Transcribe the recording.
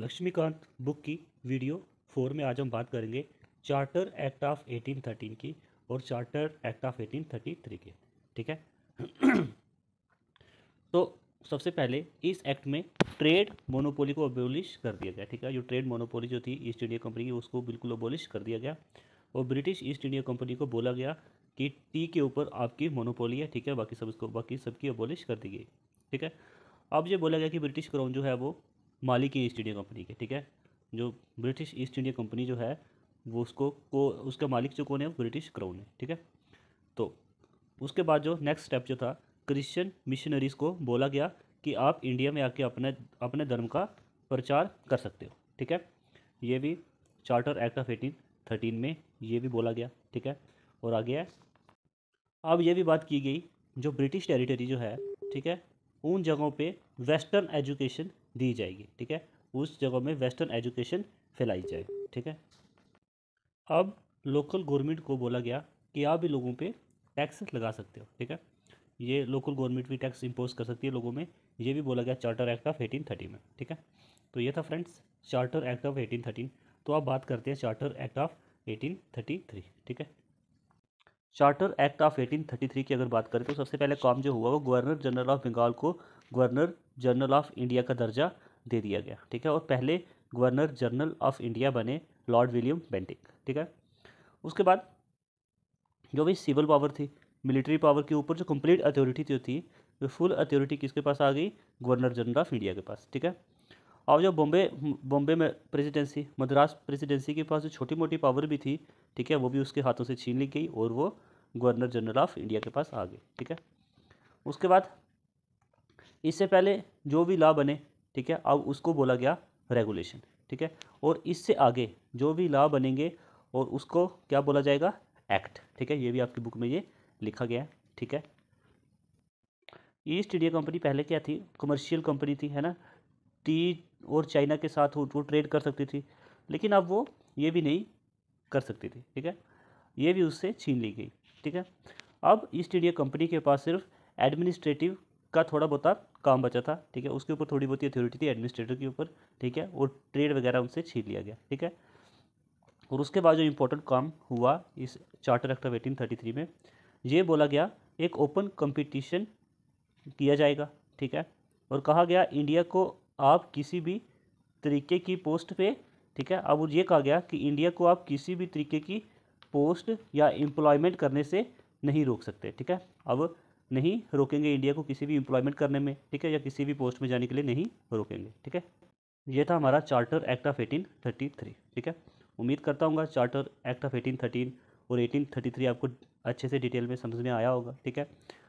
Laxmikant book की video four में आज हम बात करेंगे चार्टर एक्ट ऑफ 1813 की और चार्टर एक्ट ऑफ 1833 की ठीक है तो सबसे पहले इस एक्ट में ट्रेड मोनोपोली को अबोलिश कर दिया गया ठीक है जो ट्रेड मोनोपोली जो थी ईस्ट इंडिया कंपनी की उसको बिल्कुल अबोलिश कर दिया गया और ब्रिटिश ईस्ट इंडिया कंपनी को बोला गया कि टी के ऊपर आपकी मोनोपोली है ठीक है बाकी सब इसको बाकी सबकी अबोलिश कर दी गई ठीक है अब ये बोला गया कि ब्रिटिश क्राउन जो है वो मालिक है ईस्ट इंडिया कंपनी के ठीक है जो ब्रिटिश ईस्ट इंडिया कंपनी जो है वो उसको को उसका मालिक जो कौन है ब्रिटिश क्राउन है ठीक है तो उसके बाद जो नेक्स्ट स्टेप जो था क्रिश्चियन मिशनरीज़ को बोला गया कि आप इंडिया में आके अपने अपने धर्म का प्रचार कर सकते हो ठीक है ये भी charter act of eighteen thirteen में ये भी बोला गया ठीक है और आगे है अब ये भी बात की गई जो ब्रिटिश टेरिटरी जो है ठीक है उन जगहों पे वेस्टर्न एजुकेशन दी जाएगी ठीक है उस जगह में वेस्टर्न एजुकेशन फैलाई जाए ठीक है अब लोकल गवर्नमेंट को बोला गया कि आप भी लोगों पे टैक्स लगा सकते हो ठीक है ये लोकल गवर्नमेंट भी टैक्स इम्पोज कर सकती है लोगों में ये भी बोला गया charter act of eighteen thirty में ठीक है तो ये था friends charter act of eighteen thirteen तो आप बात करते हैं charter act of eighteen thirty three ठीक है charter act of eighteen thirty three की अगर बात करें तो सबसे पहले काम जो हुआ वो गवर्नर जनरल ऑफ बंगाल को गवर्नर जनरल ऑफ इंडिया का दर्जा दे दिया गया ठीक है और पहले गवर्नर जनरल ऑफ इंडिया बने लॉर्ड विलियम बेंटिक ठीक है उसके बाद जो भी सिविल पावर थी मिलिट्री पावर के ऊपर जो कंप्लीट अथॉरिटी जो थी वो फुल अथॉरिटी किसके पास आ गई गवर्नर जनरल ऑफ इंडिया के पास ठीक है और जो बॉम्बे बॉम्बे में प्रेसिडेंसी मद्रास प्रेसिडेंसी के पास जो छोटी मोटी पावर भी थी ठीक है वो भी उसके हाथों से छीन ली गई और वो गवर्नर जनरल ऑफ इंडिया के पास आ गई ठीक है उसके बाद इससे पहले जो भी लॉ बने ठीक है अब उसको बोला गया रेगुलेशन ठीक है और इससे आगे जो भी लॉ बनेंगे और उसको क्या बोला जाएगा एक्ट ठीक है ये भी आपकी बुक में ये लिखा गया है ठीक है ईस्ट इंडिया कंपनी पहले क्या थी कमर्शियल कंपनी थी है ना टी और चाइना के साथ वो ट्रेड कर सकती थी लेकिन अब वो ये भी नहीं कर सकती थी ठीक है ये भी उससे छीन ली गई ठीक है अब ईस्ट इंडिया कंपनी के पास सिर्फ एडमिनिस्ट्रेटिव का थोड़ा बहुत काम बचा था ठीक है उसके ऊपर थोड़ी बहुत अथॉरिटी थी एडमिनिस्ट्रेटर के ऊपर ठीक है और ट्रेड वगैरह उनसे छीन लिया गया ठीक है और उसके बाद जो इम्पोर्टेंट काम हुआ इस charter act of eighteen thirty three में ये बोला गया एक ओपन कंपटीशन किया जाएगा ठीक है और कहा गया इंडिया को आप किसी भी तरीके की पोस्ट पे ठीक है अब ये कहा गया कि इंडिया को आप किसी भी तरीके की पोस्ट या एम्प्लॉयमेंट करने से नहीं रोक सकते ठीक है अब नहीं रोकेंगे इंडिया को किसी भी एम्प्लॉयमेंट करने में ठीक है या किसी भी पोस्ट में जाने के लिए नहीं रोकेंगे ठीक है ये था हमारा charter act of eighteen thirty three ठीक है उम्मीद करता हूँ charter act of eighteen thirteen और एटीन थर्टी थ्री आपको अच्छे से डिटेल में समझ में आया होगा ठीक है